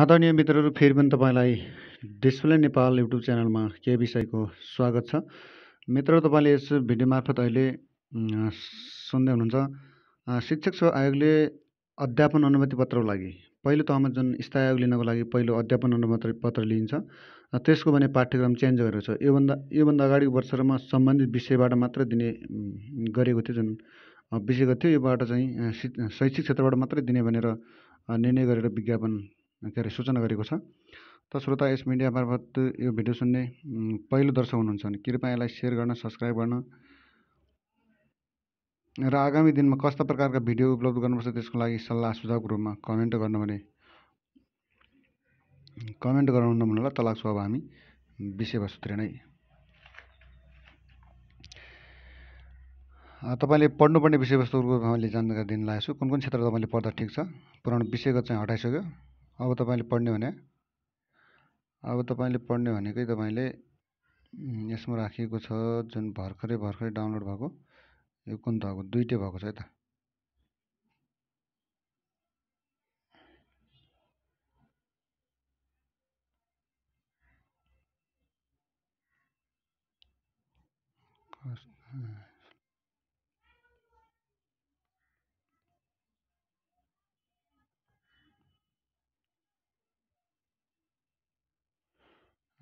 आदरणीय मित्रहरू फेरि पनि तपाईँलाई डिस्प्ले नेपाल युट्युब च्यानलमा के विषयको स्वागत छ मित्र तपाईँले यस भिडियो मार्फत अहिले सुन्दै हुनुहुन्छ शिक्षक सेवा आयोगले अध्यापन अनुमति पत्रको लागि पहिलो तहमा जुन स्थायी आयोग लिनको लागि पहिलो अध्यापन अनुमति पत्र लिइन्छ त्यसको भने पाठ्यक्रम चेन्ज गरेको छ योभन्दा योभन्दा अगाडिको वर्षहरूमा सम्बन्धित विषयबाट मात्र दिने गरेको थियो जुन विषयगत थियो योबाट चाहिँ शैक्षिक क्षेत्रबाट मात्रै दिने भनेर निर्णय गरेर विज्ञापन के अरे सूचना गरेको छ त श्रोता यस मिडिया मार्फत यो भिडियो सुन्ने पहिलो दर्शक हुनुहुन्छ भने कृपया यसलाई सेयर गर्न सब्सक्राइब गर्न र आगामी दिनमा कस्ता प्रकारका भिडियो उपलब्ध गर्नुपर्छ त्यसको लागि सल्लाह सुझावको रूपमा कमेन्ट गर्नु भने कमेन्ट गर्नुहुन्न होला त लाग्छौँ अब हामी विषयवस्तुतिर नै तपाईँले पढ्नुपर्ने विषयवस्तुको मैले जानकारी दिन लागेको छु कुन कुन क्षेत्र तपाईँले पढ्दा ठिक छ पुरानो विषयगत चाहिँ हटाइसक्यो अब तपाईँले पढ्ने भने अब तपाईँले पढ्ने भनेकै तपाईँले यसमा राखिएको छ जुन भर्खरै भर्खरै डाउनलोड भएको यो कुन त भएको दुइटै भएको छ है त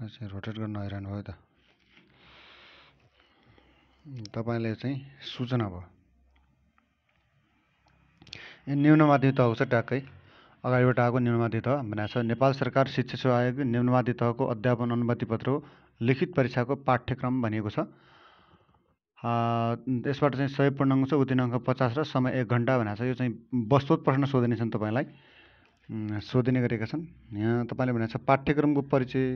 अच्छा रोटेट गर्न आइरहनु भयो त तपाईँले चाहिँ सूचना भयो ए तहको छ ट्याक्कै अगाडिबाट आएको न्यूनमाध्य भनेको छ नेपाल सरकार शिक्षा सेवा आयोग न्यून तहको अध्यापन अनुमति पत्र लिखित परीक्षाको पाठ्यक्रम भनिएको छ यसबाट चाहिँ सय पूर्णाङ्क छ उत्तीर्ण अङ्क पचास र समय एक घन्टा भनेको छ यो चाहिँ वस्तुत प्रश्न छन् तपाईँलाई सोधिने गरेका छन् यहाँ तपाईँले भनेको छ पाठ्यक्रमको परिचय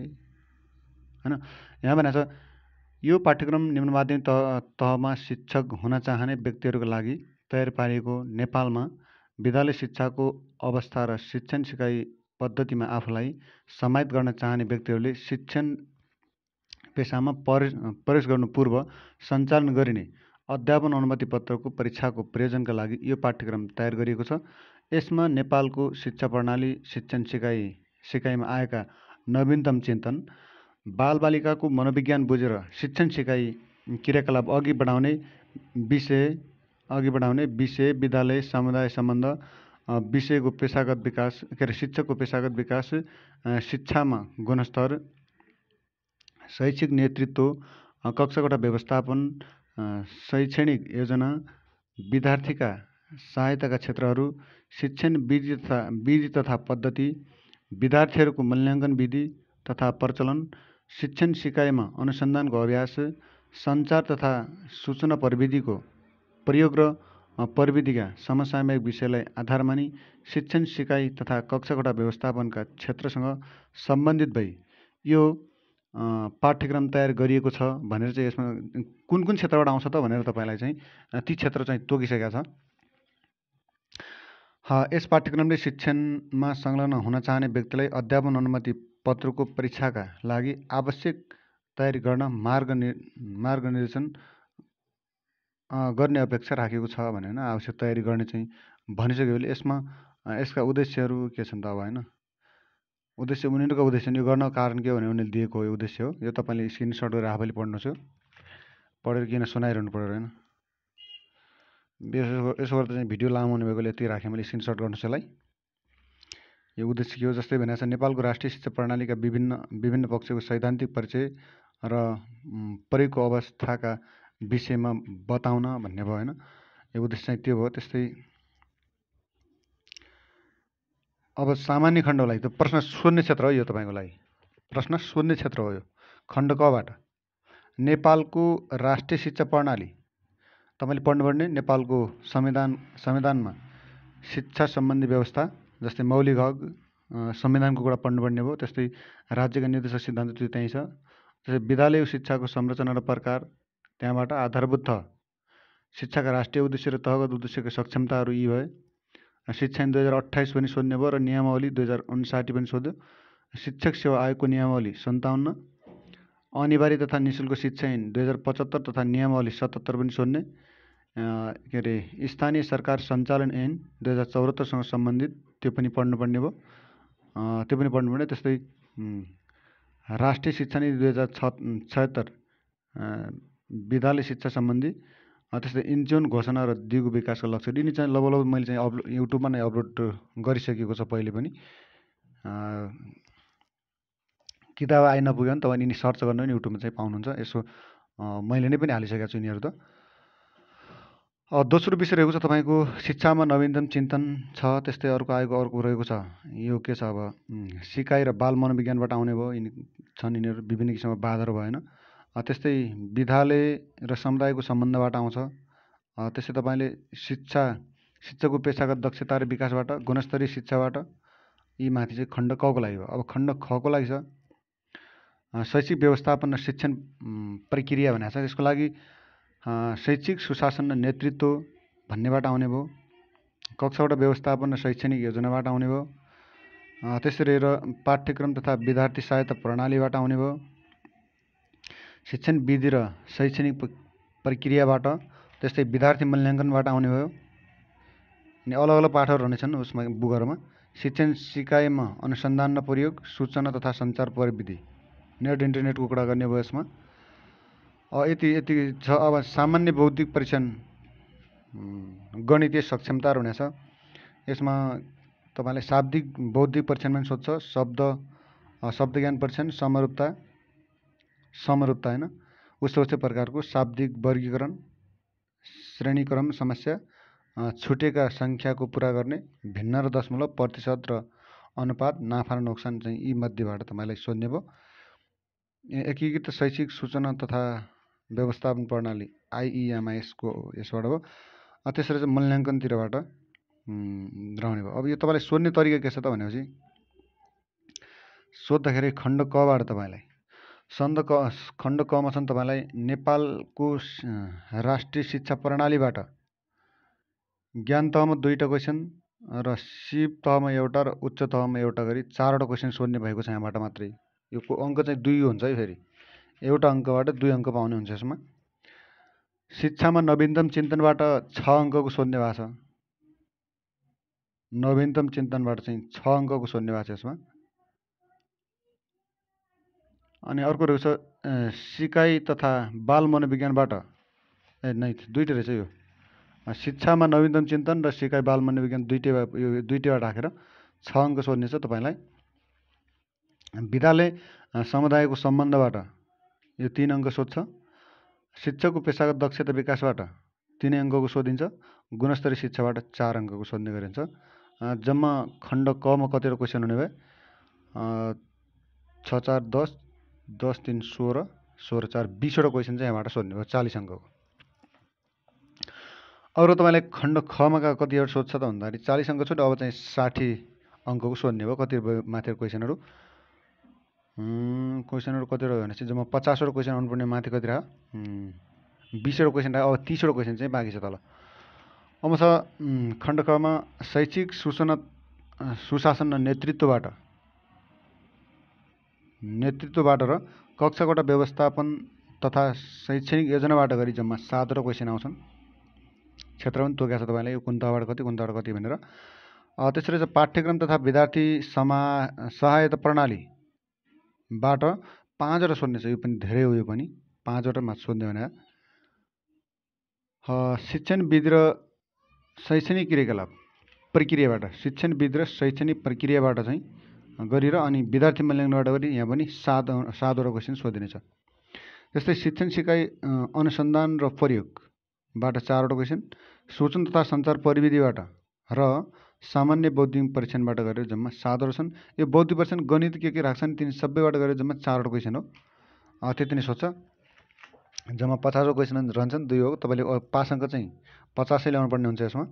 होइन यहाँ भनेको छ यो पाठ्यक्रम निम्न माध्यमिक तह तहमा शिक्षक हुन चाहने व्यक्तिहरूको लागि तयार पारिएको नेपालमा विद्यालय शिक्षाको अवस्था र शिक्षण सिकाइ पद्धतिमा आफूलाई समाहित गर्न चाहने व्यक्तिहरूले शिक्षण पेसामा प्रवेश प्रवेश गर्नु पूर्व सञ्चालन गरिने अध्यापन अनुमति पत्रको परीक्षाको प्रयोजनका लागि यो पाठ्यक्रम तयार गरिएको छ यसमा नेपालको शिक्षा प्रणाली शिक्षण सिकाइ सिकाइमा आएका नवीनतम चिन्तन बालबालिकाको मनोविज्ञान बुझेर शिक्षण सिकाइ क्रियाकलाप अघि बढाउने विषय अघि बढाउने विषय विद्यालय समुदाय सम्बन्ध विषयको पेसागत विकास के अरे शिक्षकको पेसागत विकास शिक्षामा गुणस्तर शैक्षिक नेतृत्व कक्षाकोठा व्यवस्थापन शैक्षणिक योजना विद्यार्थीका सहायताका क्षेत्रहरू शिक्षण विधि तथा विधि तथा पद्धति विद्यार्थीहरूको मूल्याङ्कन विधि तथा प्रचलन शिक्षण सिकाइमा अनुसन्धानको अभ्यास सञ्चार तथा सूचना प्रविधिको प्रयोग र प्रविधिका समसामयिक विषयलाई आधार मानि शिक्षण सिकाइ तथा कक्षाकोठा व्यवस्थापनका क्षेत्रसँग सम्बन्धित भई यो पाठ्यक्रम तयार गरिएको छ भनेर चाहिँ यसमा कुन कुन क्षेत्रबाट आउँछ त भनेर तपाईँलाई चाहिँ ती क्षेत्र चाहिँ तोकिसकेका छ यस पाठ्यक्रमले शिक्षणमा संलग्न हुन चाहने व्यक्तिलाई अध्यापन अनुमति पत्रको परीक्षाका लागि आवश्यक तयारी गर्न मार्ग निर मार्ग निर्देशन गर्ने अपेक्षा राखेको छ भने होइन आवश्यक तयारी गर्ने चाहिँ भनिसक्यो भने यसमा यसका उद्देश्यहरू के छन् त अब होइन उद्देश्य उनीहरूको उद्देश्य यो गर्न कारण के हो भने उनीहरूले दिएको यो उद्देश्य हो यो तपाईँले स्क्रिनसट गरेर आफैले पढ्नुहोस् पढेर किन सुनाइरहनु पऱ्यो होइन यसो यसो गर्दा चाहिँ भिडियो लामो हुने भएकोले यति राखेँ मैले स्क्रिनसट गर्नुहोस् यसलाई यो उद्देश्य के हो जस्तै भनेको छ नेपालको राष्ट्रिय शिक्षा प्रणालीका विभिन्न विभिन्न पक्षको सैद्धान्तिक परिचय र प्रयोगको अवस्थाका विषयमा बताउन भन्ने भयो होइन यो उद्देश्य चाहिँ त्यो भयो त्यस्तै अब सामान्य खण्डको लागि त प्रश्न शून्य क्षेत्र हो यो तपाईँको लागि प्रश्न शून्य क्षेत्र हो यो खण्ड कबाट नेपालको राष्ट्रिय शिक्षा प्रणाली तपाईँले पढ्नुपर्ने नेपालको संविधान संविधानमा शिक्षा सम्बन्धी व्यवस्था जस्तै मौलिक हक संविधानको कुरा पढ्नुपर्ने भयो त्यस्तै राज्यका निर्देशक सिद्धान्त त्यो त्यहीँ छ जस्तै विद्यालय शिक्षाको संरचना र प्रकार त्यहाँबाट आधारभूत शिक्षाका राष्ट्रिय उद्देश्य र तहगत उद्देश्यको सक्षमताहरू यी भए शिक्षा दुई हजार अठाइस पनि सोध्ने भयो र नियमावली दुई हजार उन्साठी पनि सोध्यो शिक्षक सेवा आयोगको नियमावली सन्ताउन्न अनिवार्य तथा निशुल्क शिक्षा ऐन दुई हजार पचहत्तर तथा नियमावली सतहत्तर पनि सोध्ने के अरे स्थानीय सरकार सञ्चालन ऐन दुई हजार चौहत्तरसँग सम्बन्धित त्यो पनि पढ्नुपर्ने भयो त्यो पनि पढ्नुपर्ने त्यस्तै राष्ट्रिय शिक्षा नीति दुई हजार छ छत्तर विद्यालय शिक्षा सम्बन्धी त्यस्तै इन्जोन घोषणा र दिगो विकासको लक्ष्य यिनी चाहिँ लगभग मैले चाहिँ अपलो युट्युबमा नै अपलोड गरिसकेको छ पहिले पनि किताब आइ नपुग्यो भने तपाईँ यिनी सर्च गर्नु पनि युट्युबमा चाहिँ पाउनुहुन्छ यसो मैले नै पनि हालिसकेको छु यिनीहरू त दोस्रो विषय रहेको छ तपाईँको शिक्षामा नवीनतम चिन्तन छ त्यस्तै अर्को आएको अर्को रहेको छ यो के छ अब सिकाइ र बाल मनोविज्ञानबाट आउने भयो यिनी छन् यिनीहरू विभिन्न किसिमको बाधाहरू भएन त्यस्तै विद्यालय र समुदायको सम्बन्धबाट आउँछ त्यस्तै तपाईँले शिक्षा शिक्षाको पेसागत दक्षता र विकासबाट गुणस्तरीय शिक्षाबाट यी माथि चाहिँ खण्ड कको लागि हो अब खण्ड खको लागि छ शैक्षिक व्यवस्थापन र शिक्षण प्रक्रिया भनेको छ त्यसको लागि शैक्षिक सुशासन र नेतृत्व भन्नेबाट आउने भयो कक्षाबाट व्यवस्थापन र शैक्षणिक योजनाबाट आउने भयो त्यसरी र पाठ्यक्रम तथा विद्यार्थी सहायता प्रणालीबाट आउने भयो शिक्षण विधि र शैक्षणिक प्रक्रियाबाट त्यस्तै विद्यार्थी मूल्याङ्कनबाट आउने भयो अनि अलग अलग पाठहरू रहनेछन् उसमा बुगरमा शिक्षण सिकाइमा अनुसन्धान र प्रयोग सूचना तथा सञ्चार प्रविधि नेट इन्टरनेटको कुरा गर्ने भयो यसमा यति यति छ अब सामान्य बौद्धिक परीक्षण गणितीय सक्षमताहरू हुनेछ यसमा तपाईँले शाब्दिक बौद्धिक परीक्षण पनि सोध्छ शब्द शब्द ज्ञान परीक्षण समरूपता समरूपता होइन उस्तो उस्तै प्रकारको शाब्दिक वर्गीकरण श्रेणीक्रम समस्या छुटेका सङ्ख्याको पुरा गर्ने भिन्न र दशमलव प्रतिशत र अनुपात नाफा र नोक्सान चाहिँ यी मध्येबाट तपाईँलाई सोध्ने भयो एकीकृत शैक्षिक सूचना तथा व्यवस्थापन प्रणाली आइइएमआइएसको यसबाट हो त्यसरी चाहिँ मूल्याङ्कनतिरबाट रहने भयो अब यो तपाईँलाई सोध्ने तरिका के छ त भनेपछि सोद्धाखेरि खण्ड कबाट तपाईँलाई सन्द क खण्ड कमा छन् तपाईँलाई नेपालको राष्ट्रिय शिक्षा प्रणालीबाट ज्ञान तहमा दुईवटा क्वेसन र शिव तहमा एउटा र उच्च तहमा एउटा गरी चारवटा क्वेसन सोध्ने भएको छ यहाँबाट मात्रै यो अङ्क चाहिँ दुई हुन्छ है फेरि एउटा अङ्कबाट दुई अङ्क पाउने हुन्छ यसमा शिक्षामा नवीनतम चिन्तनबाट छ अङ्कको सोध्ने भएको छ नवीनतम चिन्तनबाट चाहिँ छ अङ्कको सोध्ने भएको छ यसमा अनि अर्को रहेछ सिकाइ तथा बाल मनोविज्ञानबाट ए नै दुइटै रहेछ यो शिक्षामा नवीनतम चिन्तन र सिकाइ बाल मनोविज्ञान दुइटै यो दुइटैबाट राखेर छ अङ्क सोध्ने छ तपाईँलाई विधाले समुदायको सम्बन्धबाट यो तिन अङ्क सोध्छ शिक्षकको पेसागत दक्षता विकासबाट तिनै अङ्कको सोधिन्छ गुणस्तरीय शिक्षाबाट चार अङ्कको सोध्ने गरिन्छ जम्मा खण्ड कमा कतिवटा क्वेसन हुने भयो छ चार दस दस तिन सोह्र सोह्र चार बिसवटा क्वेसन चाहिँ यहाँबाट सोध्ने भयो चालिस अङ्कको अरू तपाईँलाई खण्ड खमा कतिवटा सोध्छ त भन्दाखेरि चालिस अङ्क छोड्यो अब चाहिँ साठी अङ्कको सोध्ने भयो कति माथिको क्वेसनहरू क्वेसनहरू कतिवटा हो भने चाहिँ जम्मा पचासवटा क्वेसन आउनुपर्ने माथि कति रह बिसवटा क्वेसन अब तिसवटा क्वेसन चाहिँ बाँकी छ तल अब छ खण्ड खमा शैक्षिक सुसना सुशासन र नेतृत्वबाट नेतृत्वबाट र कक्षाबाट व्यवस्थापन तथा शैक्षणिक योजनाबाट गरी जम्मा सातवटा क्वेसन आउँछन् क्षेत्र पनि तोकेको छ तपाईँलाई यो कुन तहबाट कति कुन तहबाट कति भनेर त्यसरी चाहिँ पाठ्यक्रम तथा विद्यार्थी समा सहायता प्रणाली बाट पाँचवटा सोध्नेछ यो पनि धेरै हो यो पनि पाँचवटा मात्र सोध्ने भनेर शिक्षणविद र शैक्षणिक क्रियाकलाप प्रक्रियाबाट शिक्षणविद र शैक्षणिक प्रक्रियाबाट चाहिँ गरेर अनि विद्यार्थी मूल्याङ्कनबाट पनि यहाँ पनि सात सातवटा क्वेसन सोधिनेछ जस्तै शिक्षण सिकाइ अनुसन्धान र प्रयोगबाट चारवटा क्वेसन सूचना तथा सञ्चार प्रविधिबाट र सामान्य बौद्धिक परीक्षणबाट गरेर जम्मा सातवटा छन् यो बौद्धिक परीक्षण गणित के के राख्छन् तिनी सबैबाट गरेर जम्मा चारवटा क्वेसन हो त्यति नै सोध्छ जम्मा पचासवटा क्वेसन रहन्छन् दुई हो तपाईँले पास अङ्क चाहिँ पचासै ल्याउनु पर्ने हुन्छ यसमा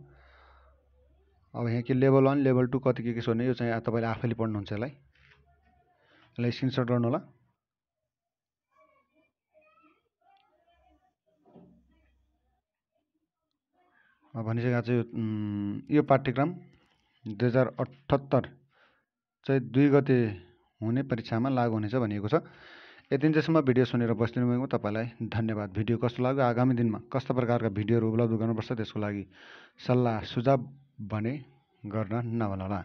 अब यहाँ के लेभल वान लेभल टू कति के के सोध्ने यो चाहिँ तपाईँले आफैले पढ्नुहुन्छ यसलाई यसलाई स्क्रिनसट गर्नु होला भनिसकेको छ यो पाठ्यक्रम दुई हजार अठहत्तर चाहिँ दुई गते हुने परीक्षामा लागु हुनेछ भनिएको छ यति जेसम्म भिडियो सुनेर बसिदिनु भएको तपाईँलाई धन्यवाद भिडियो कस्तो लाग्यो आगामी दिनमा कस्तो प्रकारका भिडियोहरू उपलब्ध गर्नुपर्छ त्यसको लागि सल्लाह सुझाव भने गर्न होला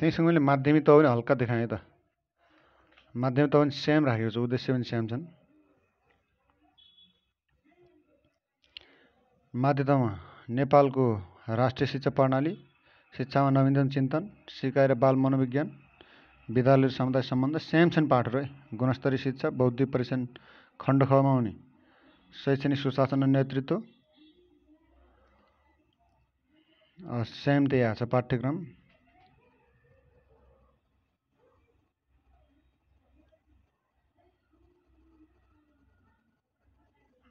त्यहीँसँग मैले माध्यमिक तह पनि हल्का देखाएँ त माध्यमिक तह पनि सेम राखेको छु उद्देश्य पनि सेम छन् माध्यतामा नेपालको राष्ट्रिय शिक्षा प्रणाली शिक्षामा नवीनतम चिन्तन सिकाइ बाल मनोविज्ञान विद्यालय समुदाय सम्बन्ध सेम छन् पाठहरू है गुणस्तरीय शिक्षा बौद्धिक परीक्षण खण्ड खमा हुने शैक्षणिक सुशासन र नेतृत्व सेम त्यही आएको छ पाठ्यक्रम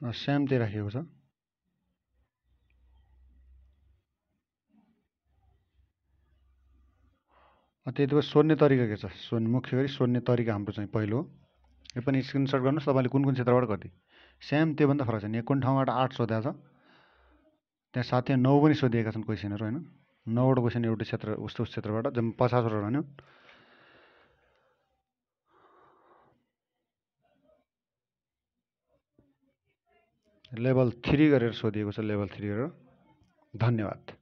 स्याम्दै राखेको छ त्यति भए सोध्ने तरिका के छ सोध्ने मुख्य गरी सोध्ने तरिका हाम्रो चाहिँ पहिलो यो पनि स्क्रिनसट गर्नुहोस् तपाईँले कुन कुन क्षेत्रबाट कति स्याम त्योभन्दा फरक छैन यहाँ कुन ठाउँबाट आठ सोधेको छ त्यहाँ साथै नौ पनि सोधिएका छन् क्वेसनहरू होइन नौवटा क्वेसन एउटा क्षेत्र उस्तो क्षेत्रबाट जम्मा पचासवटा भन्यो लेभल थ्री गरेर सोधिएको छ लेभल थ्री गरेर धन्यवाद